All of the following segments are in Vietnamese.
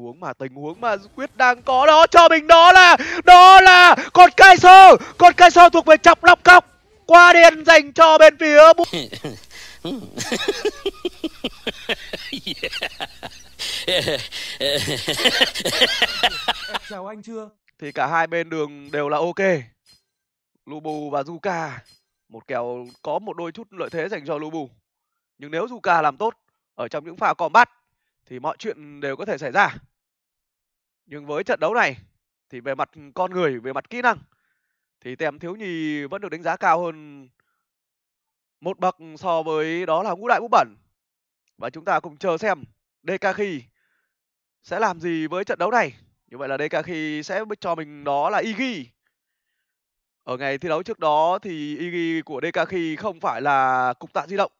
huống mà tình huống mà quyết đang có đó cho mình đó là đó là con cai sơ con cai sơ thuộc về chọc lọc cọc qua đen dành cho bên phía chào anh chưa thì cả hai bên đường đều là ok lubu và zuka một kèo có một đôi chút lợi thế dành cho lubu nhưng nếu zuka làm tốt ở trong những pha combat thì mọi chuyện đều có thể xảy ra nhưng với trận đấu này thì về mặt con người về mặt kỹ năng thì tèm thiếu nhì vẫn được đánh giá cao hơn một bậc so với đó là ngũ đại ngũ bẩn và chúng ta cùng chờ xem DK khi sẽ làm gì với trận đấu này như vậy là DK khi sẽ cho mình đó là Iggy ở ngày thi đấu trước đó thì Iggy của DK khi không phải là cục tạ di động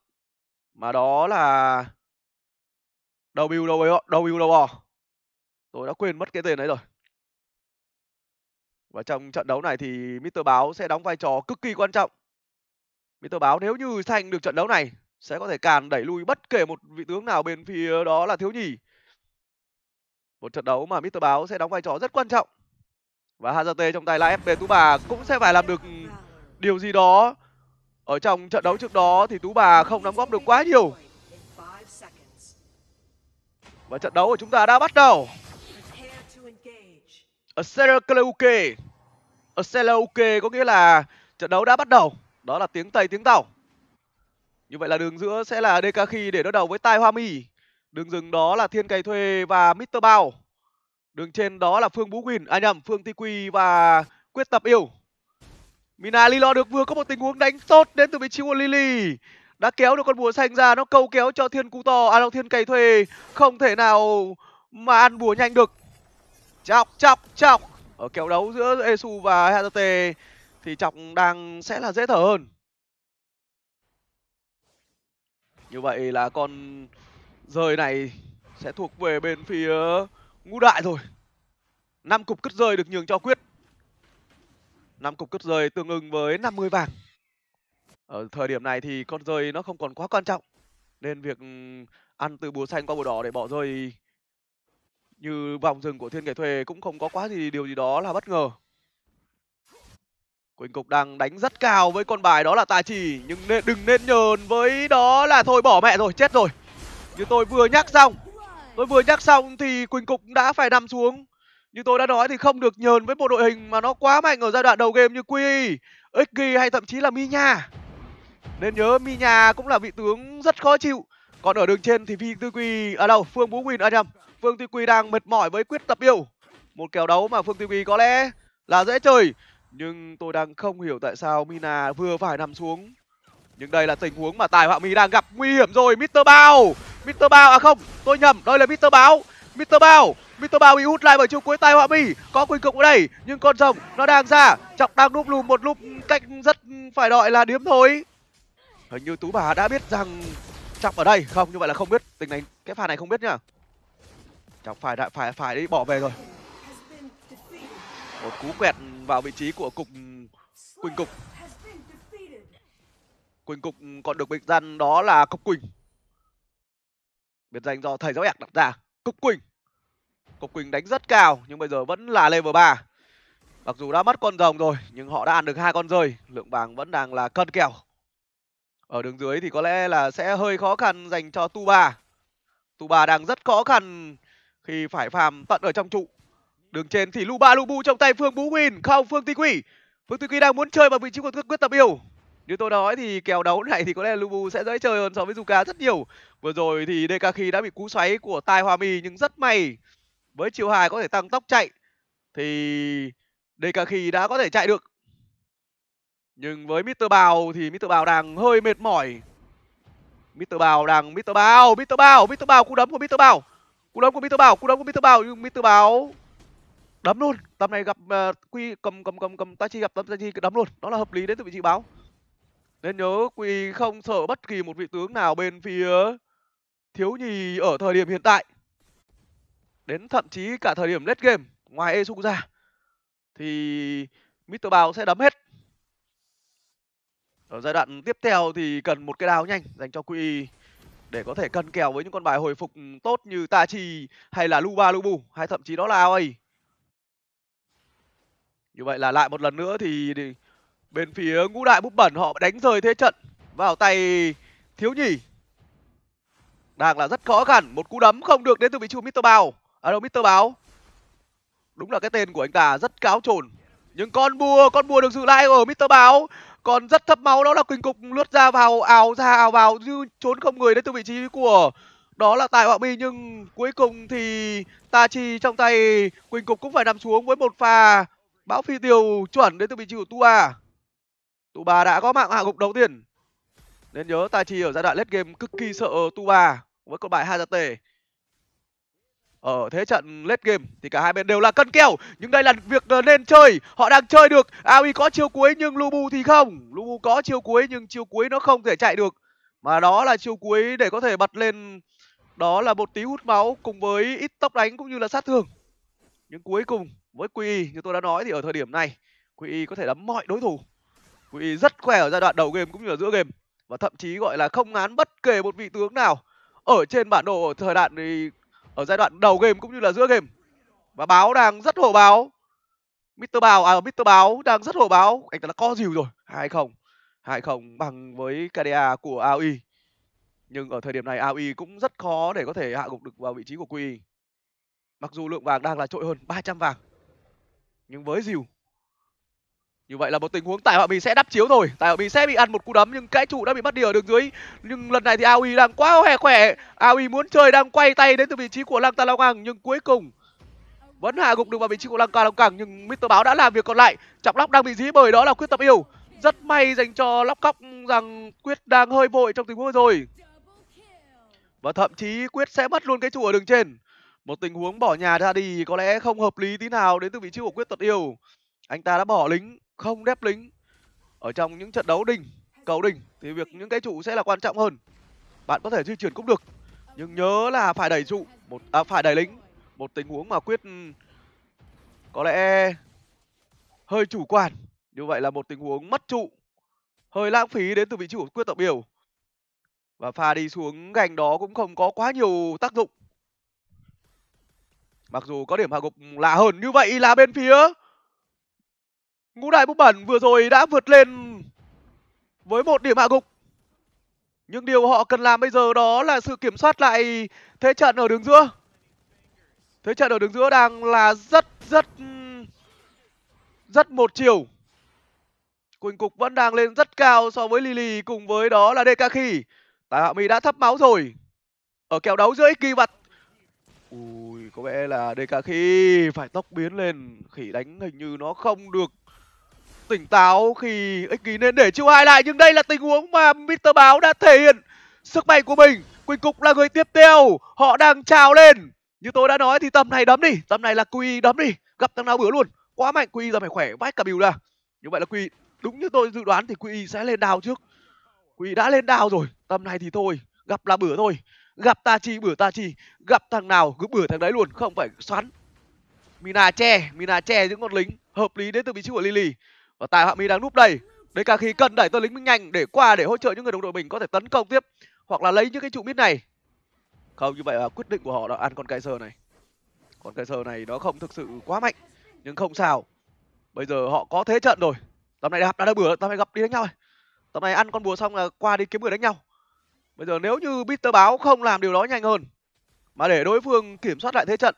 mà đó là đầu bìu đầu bò đầu bìu đầu bò tôi đã quên mất cái tên ấy rồi và trong trận đấu này thì Mr. Báo sẽ đóng vai trò cực kỳ quan trọng. Mr. Báo nếu như giành được trận đấu này sẽ có thể càn đẩy lui bất kể một vị tướng nào bên phía đó là thiếu nhì. Một trận đấu mà Mr. Báo sẽ đóng vai trò rất quan trọng. Và Hazate trong tay là FB Tú Bà cũng sẽ phải làm được điều gì đó. Ở trong trận đấu trước đó thì Tú Bà không đóng góp được quá nhiều. Và trận đấu của chúng ta đã bắt đầu ở Karaoke ở Karaoke có nghĩa là trận đấu đã bắt đầu đó là tiếng tây tiếng tàu như vậy là đường giữa sẽ là Dekaki để đối đầu với Tai Hoa Mi đường dừng đó là Thiên Cày Thuê và Mr Bao đường trên đó là Phương Bú Quỳnh à nhầm Phương Ti Quy và Quyết Tập Yêu Mina Lilo được vừa có một tình huống đánh tốt đến từ vị trí của Lily đã kéo được con búa xanh ra nó câu kéo cho thiên cú to à đâu thiên cày thuê không thể nào mà ăn búa nhanh được chọc chọc chọc ở kèo đấu giữa esu và htt thì chọc đang sẽ là dễ thở hơn như vậy là con rơi này sẽ thuộc về bên phía ngũ đại rồi năm cục cất rơi được nhường cho quyết năm cục cất rơi tương ứng với 50 vàng ở thời điểm này thì con rơi nó không còn quá quan trọng nên việc ăn từ bùa xanh qua bùa đỏ để bỏ rơi như vòng rừng của thiên kẻ thuê cũng không có quá gì điều gì đó là bất ngờ quỳnh cục đang đánh rất cao với con bài đó là tài chỉ nhưng nên, đừng nên nhờn với đó là thôi bỏ mẹ rồi chết rồi như tôi vừa nhắc xong tôi vừa nhắc xong thì quỳnh cục đã phải nằm xuống như tôi đã nói thì không được nhờn với một đội hình mà nó quá mạnh ở giai đoạn đầu game như Quy, XG hay thậm chí là Mi Nha. Nên nhớ Mi Nha cũng là vị tướng rất khó chịu. Còn ở đường trên thì tư VTQ, à đâu, Phương Bú Quỳnh, à nhầm, Phương Tuy Quy đang mệt mỏi với quyết tập yêu Một kèo đấu mà Phương Tuy Quy có lẽ là dễ chơi Nhưng tôi đang không hiểu tại sao Mina vừa phải nằm xuống Nhưng đây là tình huống mà Tài Họa Mỹ đang gặp nguy hiểm rồi Mr. Bao Mr. Bao à không tôi nhầm đây là Mr. Báo Mr. Bao Mr. Bao bị hút lại bởi chiêu cuối tài Họa Mỹ Có quyền Cục ở đây nhưng con rồng nó đang ra Chọc đang núp lùm một lúc cách rất phải đợi là điếm thôi Hình như Tú Bà đã biết rằng chọc ở đây Không như vậy là không biết Tình này cái pha này không biết nhá Chẳng phải đại phải phải đi bỏ về rồi. Một cú quẹt vào vị trí của cục Quỳnh Cục. Quỳnh Cục còn được biệt danh đó là Cục Quỳnh. Biệt danh do thầy giáo ẻc đặt ra, Cục Quỳnh. Cục Quỳnh đánh rất cao nhưng bây giờ vẫn là level 3. Mặc dù đã mất con rồng rồi nhưng họ đã ăn được hai con rơi, lượng vàng vẫn đang là cân kèo. Ở đường dưới thì có lẽ là sẽ hơi khó khăn dành cho Tuba. Tuba đang rất khó khăn khi phải phàm tận ở trong trụ đường trên thì lu ba lu bu trong tay phương bú win không phương ti quỷ phương ti quỷ đang muốn chơi vào vị trí của quyết tập yêu như tôi nói thì kèo đấu này thì có lẽ là Lubu sẽ dễ chơi hơn so với Zuka rất nhiều. Vừa rồi thì DK khi đã bị cú xoáy của Tai Hoa Mi nhưng rất may với chiều hài có thể tăng tốc chạy thì DK khi đã có thể chạy được. Nhưng với Mr. Bào thì Mr. Bào đang hơi mệt mỏi. Mr. Bào đang Mr. Bào, Mr. Bào, Mr. Bào cú đấm của Mr. Bào cú đấm của Mr. Bảo, cú đấm của Mr. Bảo, nhưng Mr. Bảo đấm luôn. Tầm này gặp uh, Quy cầm cầm cầm cầm Tachi gặp tầm Tachi đấm luôn. Đó là hợp lý đến từ vị trí báo. Nên nhớ Quy không sợ bất kỳ một vị tướng nào bên phía thiếu nhì ở thời điểm hiện tại. Đến thậm chí cả thời điểm late game ngoài Esu ra thì Mr. Bảo sẽ đấm hết. Ở giai đoạn tiếp theo thì cần một cái đao nhanh dành cho Quy để có thể cân kèo với những con bài hồi phục ừ, tốt như Tachi hay là Luba Lubu hay thậm chí đó là Aoi. Như vậy là lại một lần nữa thì bên phía ngũ đại búp bẩn họ đánh rơi thế trận vào tay thiếu nhì đang là rất khó khăn một cú đấm không được đến từ vị trí của Mr. Bao à đâu Mr. Báo đúng là cái tên của anh ta rất cáo trồn nhưng con bùa con bùa được giữ lại ở Mr. Báo còn rất thấp máu đó là quỳnh cục lướt ra vào ảo ra ảo vào như trốn không người đến từ vị trí của đó là tài họa mi nhưng cuối cùng thì ta chi trong tay quỳnh cục cũng phải nằm xuống với một pha bão phi tiêu chuẩn đến từ vị trí của tua tuba đã có mạng hạ gục đầu tiên nên nhớ ta chi ở giai đoạn lết game cực kỳ sợ tuba với con bài hai gia tề ở thế trận late game thì cả hai bên đều là cân kèo nhưng đây là việc ờ, nên chơi họ đang chơi được aoi có chiêu cuối nhưng lubu thì không lubu có chiêu cuối nhưng chiêu cuối nó không thể chạy được mà đó là chiêu cuối để có thể bật lên đó là một tí hút máu cùng với ít tốc đánh cũng như là sát thương nhưng cuối cùng với quy như tôi đã nói thì ở thời điểm này quy có thể đấm mọi đối thủ quy rất khỏe ở giai đoạn đầu game cũng như là giữa game và thậm chí gọi là không ngán bất kể một vị tướng nào ở trên bản đồ ở thời đoạn thì ở giai đoạn đầu game cũng như là giữa game và báo đang rất hổ báo Mr. Báo à Mr. Báo đang rất hổ báo anh ta đã co dìu rồi hai không hai không bằng với KDA của AOI nhưng ở thời điểm này AOI cũng rất khó để có thể hạ gục được vào vị trí của QI e. mặc dù lượng vàng đang là trội hơn 300 vàng nhưng với dìu như vậy là một tình huống tài họ mình sẽ đắp chiếu rồi tài họ mình sẽ bị ăn một cú đấm nhưng cái trụ đã bị mất đi ở đường dưới nhưng lần này thì aoi đang quá hè khỏe aoi muốn chơi đang quay tay đến từ vị trí của lăng ta long ngang nhưng cuối cùng vẫn hạ gục được vào vị trí của lăng ca long càng nhưng mr báo đã làm việc còn lại trọng lóc đang bị dí bởi đó là quyết tập yêu rất may dành cho lóc cóc rằng quyết đang hơi vội trong tình huống rồi và thậm chí quyết sẽ mất luôn cái trụ ở đường trên một tình huống bỏ nhà ra đi có lẽ không hợp lý tí nào đến từ vị trí của quyết tật yêu anh ta đã bỏ lính không đép lính ở trong những trận đấu đỉnh cầu đỉnh thì việc những cái trụ sẽ là quan trọng hơn bạn có thể di chuyển cũng được nhưng nhớ là phải đẩy trụ một à, phải đẩy lính một tình huống mà quyết ừ, có lẽ hơi chủ quan như vậy là một tình huống mất trụ hơi lãng phí đến từ vị trí của quyết tập biểu và pha đi xuống gành đó cũng không có quá nhiều tác dụng mặc dù có điểm hạ gục lạ hơn như vậy là bên phía Ngũ đại bút bẩn vừa rồi đã vượt lên với một điểm hạ gục. Nhưng điều họ cần làm bây giờ đó là sự kiểm soát lại thế trận ở đường giữa. Thế trận ở đường giữa đang là rất rất rất một chiều. Quỳnh Cục vẫn đang lên rất cao so với Lily cùng với đó là Dekaki. Tài Hạ Mỹ đã thấp máu rồi. Ở kèo đấu giữa Iki và Ui, có vẻ là DK khi phải tóc biến lên. Khỉ đánh hình như nó không được tỉnh táo khi ích ký nên để chịu hai lại nhưng đây là tình huống mà Mr. Báo đã thể hiện sức mạnh của mình. Quỳnh Cục là người tiếp theo, họ đang trào lên. Như tôi đã nói thì tầm này đấm đi, tầm này là QI đấm đi, gặp thằng nào bữa luôn. Quá mạnh QI giờ phải khỏe vách cả bìu ra. Như vậy là QI đúng như tôi dự đoán thì QI sẽ lên đào trước. QI đã lên đào rồi, tầm này thì thôi, gặp là bữa thôi. Gặp ta chi bữa ta chi, gặp thằng nào cứ bữa thằng đấy luôn, không phải xoắn. Mina che, Mina che những con lính hợp lý đến từ vị trí của Lily và tài họa mi đang núp đây, đấy cả khi cần đẩy tên lính minh nhanh để qua để hỗ trợ những người đồng đội mình có thể tấn công tiếp hoặc là lấy những cái trụ mít này không như vậy là quyết định của họ là ăn con cây sơ này con cây sơ này nó không thực sự quá mạnh nhưng không sao bây giờ họ có thế trận rồi tầm này đã đã đá bừa tầm này gặp đi đánh nhau rồi tầm này ăn con bùa xong là qua đi kiếm người đánh nhau bây giờ nếu như bitter báo không làm điều đó nhanh hơn mà để đối phương kiểm soát lại thế trận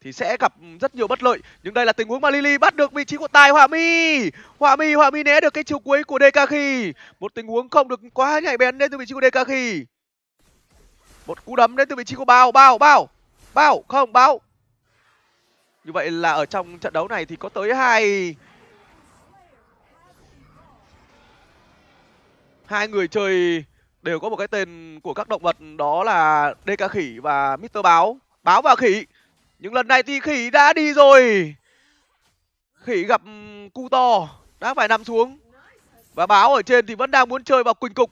thì sẽ gặp rất nhiều bất lợi nhưng đây là tình huống mà Lily bắt được vị trí của tài Họa Mi Họa Mi Họa Mi né được cái chiều cuối của DK khi một tình huống không được quá nhạy bén đến từ vị trí của DK khi một cú đấm đến từ vị trí của bao bao bao bao không bao như vậy là ở trong trận đấu này thì có tới hai hai người chơi đều có một cái tên của các động vật đó là DK khỉ và Mr báo báo và khỉ nhưng lần này thì khỉ đã đi rồi khỉ gặp ừ, cu to đã phải nằm xuống và báo ở trên thì vẫn đang muốn chơi vào quỳnh cục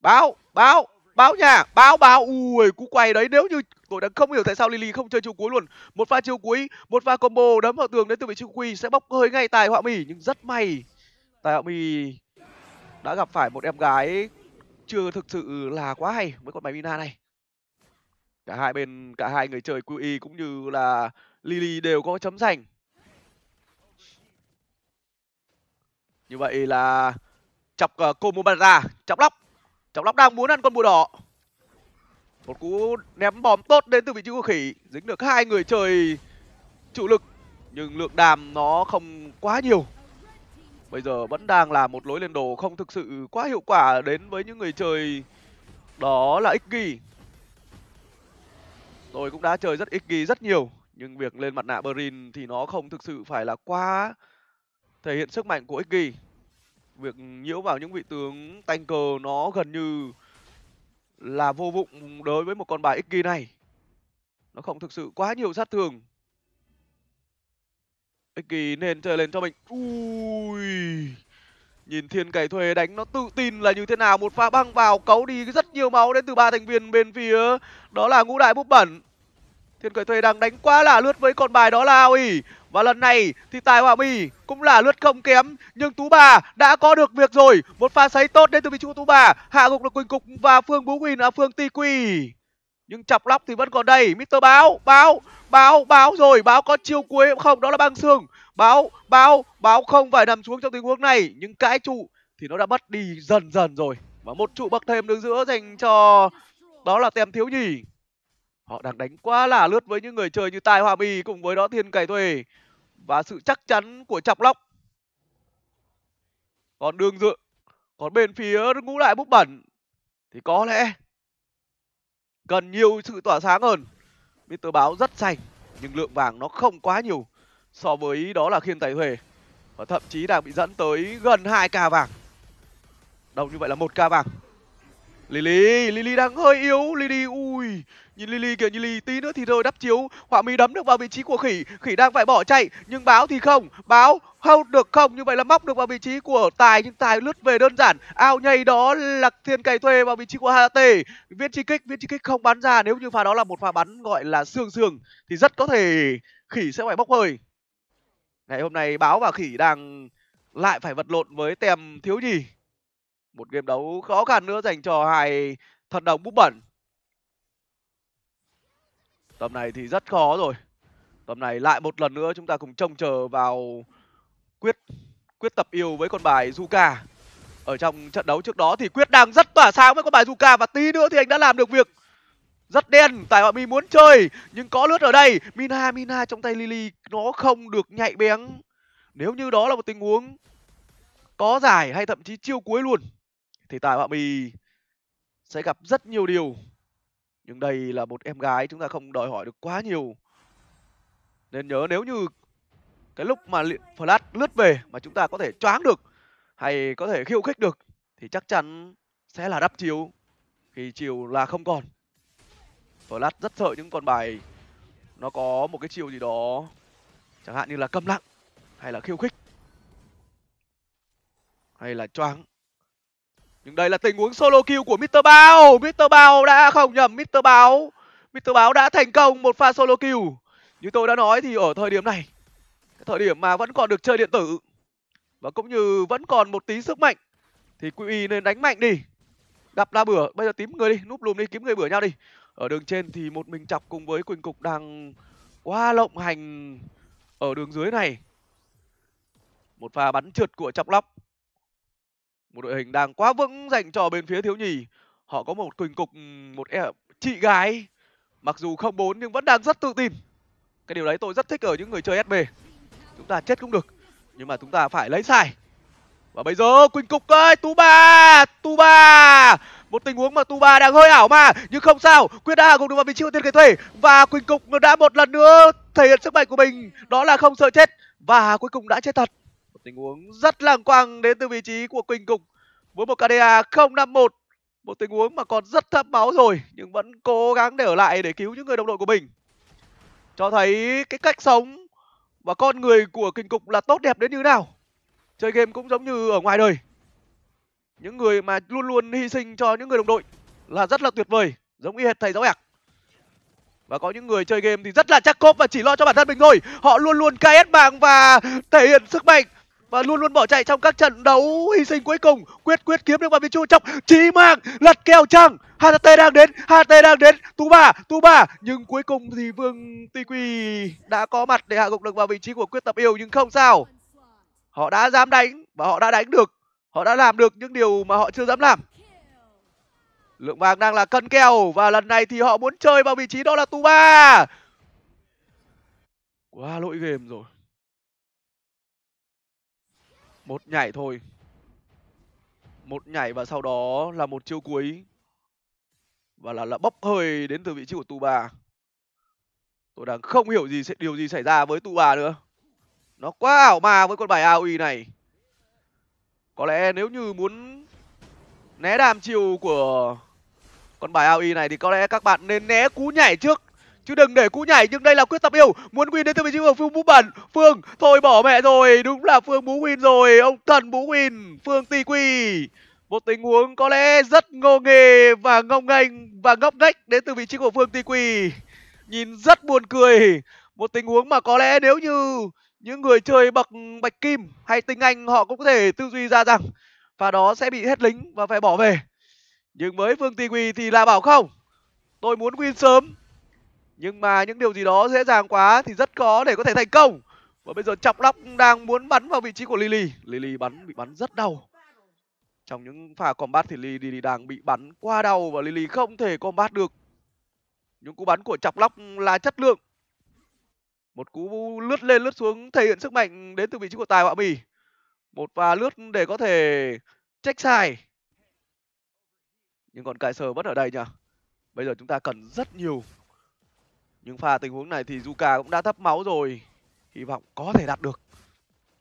báo báo báo nhà báo báo ui cú quay đấy nếu như tôi đang không hiểu tại sao lily không chơi chiều cuối luôn một pha chiều cuối một pha combo đấm vào tường đến từ vị trí quy sẽ bóc hơi ngay tài họa mỹ nhưng rất may tài họa mỹ đã gặp phải một em gái chưa thực sự là quá hay với con bài mina này cả hai bên cả hai người chơi QI cũng như là Lily đều có chấm giành như vậy là chọc uh, ờ, combo bàn ra chọc lóc chọc lóc đang muốn ăn con bùa đỏ một cú ném bom tốt đến từ vị trí của khỉ dính được hai người chơi chủ lực nhưng lượng đàm nó không quá nhiều bây giờ vẫn đang là một lối lên đồ không thực sự quá hiệu quả đến với những người chơi đó là Iggy tôi cũng đã chơi rất ít ghi rất nhiều nhưng việc lên mặt nạ Berin thì nó không thực sự phải là quá thể hiện sức mạnh của ích ghi việc nhiễu vào những vị tướng tanh cờ nó gần như là vô vụng đối với một con bài ích ghi này nó không thực sự quá nhiều sát thương ích ghi nên chơi lên cho mình ui Nhìn thiên cày thuê đánh nó tự tin là như thế nào Một pha băng vào cấu đi rất nhiều máu đến từ ba thành viên bên phía Đó là ngũ đại búp bẩn Thiên cày thuê đang đánh quá là lướt với con bài đó là Aoi Và lần này thì Tài Hòa Mì cũng là lướt không kém Nhưng Tú Bà đã có được việc rồi Một pha sấy tốt đến từ vị trí của Tú Bà Hạ gục được Quỳnh Cục và Phương Bú Quỳnh là Phương Ti Quỳ nhưng chọc lóc thì vẫn còn đây Mr. Báo Báo Báo Báo rồi Báo có chiêu cuối không Đó là băng xương báo báo báo không phải nằm xuống trong tình huống này nhưng cái trụ thì nó đã mất đi dần dần rồi và một trụ bậc thêm đứng giữa dành cho đó là tem thiếu nhì họ đang đánh quá là lướt với những người chơi như tài hòa bì cùng với đó thiên Cải thuê và sự chắc chắn của chọc lóc còn đường dự còn bên phía ngũ lại bút bẩn thì có lẽ cần nhiều sự tỏa sáng hơn Mr. Báo rất xanh nhưng lượng vàng nó không quá nhiều so với đó là khiên tài huề và thậm chí đang bị dẫn tới gần 2 k vàng đồng như vậy là một k vàng Lily, Lily đang hơi yếu, Lily ui, nhìn Lily kìa, như Lily tí nữa thì rồi đắp chiếu, Họa Mi đấm được vào vị trí của Khỉ, Khỉ đang phải bỏ chạy, nhưng báo thì không, báo không được không, như vậy là móc được vào vị trí của Tài, nhưng Tài lướt về đơn giản, ao nhầy đó là Thiên Cày Thuê vào vị trí của HT, viên chi kích, viên chi kích không bắn ra, nếu như pha đó là một pha bắn gọi là xương xương, thì rất có thể Khỉ sẽ phải bốc hơi. Ngày hôm nay Báo và Khỉ đang lại phải vật lộn với tem thiếu nhì. Một game đấu khó khăn nữa dành cho hai thần đồng búp bẩn. Tầm này thì rất khó rồi. Tầm này lại một lần nữa chúng ta cùng trông chờ vào quyết quyết tập yêu với con bài Zuka. Ở trong trận đấu trước đó thì quyết đang rất tỏa sáng với con bài Zuka và tí nữa thì anh đã làm được việc rất đen tại bọn mình muốn chơi nhưng có lướt ở đây mina mina trong tay lily nó không được nhạy bén nếu như đó là một tình huống có giải hay thậm chí chiêu cuối luôn thì tại bọn mình sẽ gặp rất nhiều điều nhưng đây là một em gái chúng ta không đòi hỏi được quá nhiều nên nhớ nếu như cái lúc mà flash lướt về mà chúng ta có thể choáng được hay có thể khiêu khích được thì chắc chắn sẽ là đắp chiều, khi chiều là không còn Flash rất sợ những con bài nó có một cái chiều gì đó chẳng hạn như là câm lặng hay là khiêu khích hay là choáng nhưng đây là tình huống solo kill của Mr. Bao. Mr. Bao đã không nhầm Mr. Bao Mr. Bao đã thành công một pha solo kill. Như tôi đã nói thì ở thời điểm này, thời điểm mà vẫn còn được chơi điện tử và cũng như vẫn còn một tí sức mạnh thì QI nên đánh mạnh đi. Gặp la bửa, bây giờ tím người đi, núp lùm đi, kiếm người bửa nhau đi ở đường trên thì một mình chọc cùng với quỳnh cục đang quá lộng hành ở đường dưới này một pha bắn trượt của chọc lóc một đội hình đang quá vững dành cho bên phía thiếu nhì họ có một quỳnh cục một e, chị gái mặc dù không bốn nhưng vẫn đang rất tự tin cái điều đấy tôi rất thích ở những người chơi sb chúng ta chết cũng được nhưng mà chúng ta phải lấy sai và bây giờ quỳnh cục ơi tú ba tú ba một tình huống mà tuba đang hơi ảo mà nhưng không sao quyết đã cũng được vào vị trí của tiên kế thuê và quỳnh cục đã một lần nữa thể hiện sức mạnh của mình đó là không sợ chết và cuối cùng đã chết thật một tình huống rất làng quang đến từ vị trí của quỳnh cục với một KDA 051 một tình huống mà còn rất thấp máu rồi nhưng vẫn cố gắng để ở lại để cứu những người đồng đội của mình cho thấy cái cách sống và con người của quỳnh cục là tốt đẹp đến như thế nào chơi game cũng giống như ở ngoài đời những người mà luôn luôn hy sinh cho những người đồng đội là rất là tuyệt vời giống y hệt thầy giáo ạc và có những người chơi game thì rất là chắc cốp và chỉ lo cho bản thân mình thôi họ luôn luôn ks mạng và thể hiện sức mạnh và luôn luôn bỏ chạy trong các trận đấu hy sinh cuối cùng quyết quyết kiếm được vào trí trọng chí mạng lật kèo trăng HT đang đến HT đang đến tú bà tú bà nhưng cuối cùng thì Vương TQ đã có mặt để hạ gục được vào vị trí của quyết tập yêu nhưng không sao họ đã dám đánh và họ đã đánh được Họ đã làm được những điều mà họ chưa dám làm. Lượng vàng đang là cân kèo và lần này thì họ muốn chơi vào vị trí đó là Tu Ba. Quá lỗi game rồi. Một nhảy thôi. Một nhảy và sau đó là một chiêu cuối. Và là, là bốc hơi đến từ vị trí của Tu Ba. Tôi đang không hiểu gì sẽ điều gì xảy ra với Tu Ba nữa. Nó quá ảo ma với con bài AoE này có lẽ nếu như muốn né đàm chiều của con bài AI e này thì có lẽ các bạn nên né cú nhảy trước chứ đừng để cú nhảy nhưng đây là quyết tập yêu muốn win đến từ vị trí của phương bú bẩn phương thôi bỏ mẹ rồi đúng là phương bú win rồi ông thần bú win phương tì quy một tình huống có lẽ rất ngô nghề và ngông nghênh và ngốc nghếch đến từ vị trí của phương tì quy nhìn rất buồn cười một tình huống mà có lẽ nếu như những người chơi bậc bạch kim hay tinh anh họ cũng có thể tư duy ra rằng pha đó sẽ bị hết lính và phải bỏ về nhưng với phương Tỳ Quỳ thì là bảo không Tôi muốn win sớm Nhưng mà những điều gì đó dễ dàng quá Thì rất khó để có thể thành công Và bây giờ Chọc Lóc đang muốn bắn vào vị trí của Lily Lily bắn bị bắn rất đau Trong những pha combat thì Lily đang bị bắn qua đầu Và Lily không thể combat được Những cú bắn của Chọc Lóc là chất lượng một cú lướt lên lướt xuống thể hiện sức mạnh đến từ vị trí của tài họa mì một pha lướt để có thể trách sai nhưng còn cải sờ vẫn ở đây nhỉ bây giờ chúng ta cần rất nhiều nhưng pha tình huống này thì Zuka cũng đã thấp máu rồi hy vọng có thể đạt được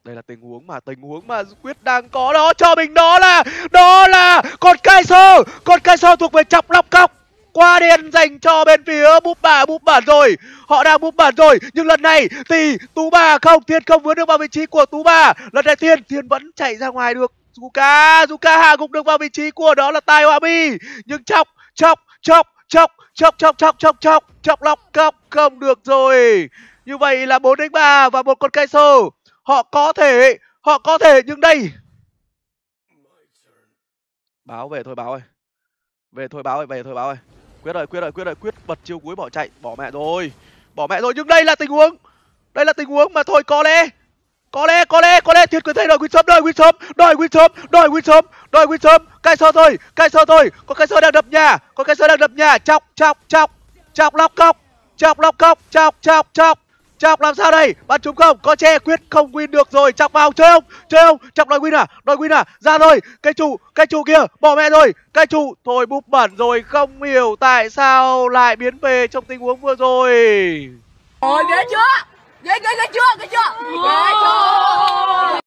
đây là tình huống mà tình huống mà quyết đang có đó cho mình đó là đó là con cai sơ con cai sơ thuộc về trọng lọc cọc qua đen dành cho bên phía búp bà búp bản rồi Họ đang búp bản rồi Nhưng lần này thì Tú Bà không Thiên không vướng được vào vị trí của Tú Bà Lần này Thiên Thiên vẫn chạy ra ngoài được Zuka Zuka hạ gục được vào vị trí của đó là Tai Hoa Nhưng chọc chọc chọc chọc chọc chọc chọc chọc chọc chọc lọc cọc không được rồi như vậy là 4 đánh 3 và một con cây sô họ có thể họ có thể nhưng đây báo về thôi báo ơi về thôi báo ơi về thôi báo ơi quyết rồi quyết rồi quyết rồi quyết bật chiêu cuối bỏ chạy bỏ mẹ rồi bỏ mẹ rồi nhưng đây là tình huống đây là tình huống mà thôi có lẽ có lẽ có lẽ có lẽ thiệt quyền thay đổi Quyết sớm đòi, quyết sớm đòi, quyết sớm đòi, quyết sớm đòi, quyết sớm cay sơ thôi cay sơ thôi có cay sơ đang đập nhà có cay sơ đang đập nhà chọc chọc chọc chọc lóc cọc chọc lóc cọc chọc chọc chọc chọc làm sao đây? Bắn trúng không? Có che quyết không win được rồi. chọc vào chơi không? Chơi không? chọc đòi win à? Đòi win à? Ra rồi. Cái trụ, cái trụ kia bỏ mẹ rồi. Cái trụ thôi búp bẩn rồi, không hiểu tại sao lại biến về trong tình huống vừa rồi. Ôi ghê chưa? Ghê ghê ghê chưa? Ghê chưa? Ghê chưa?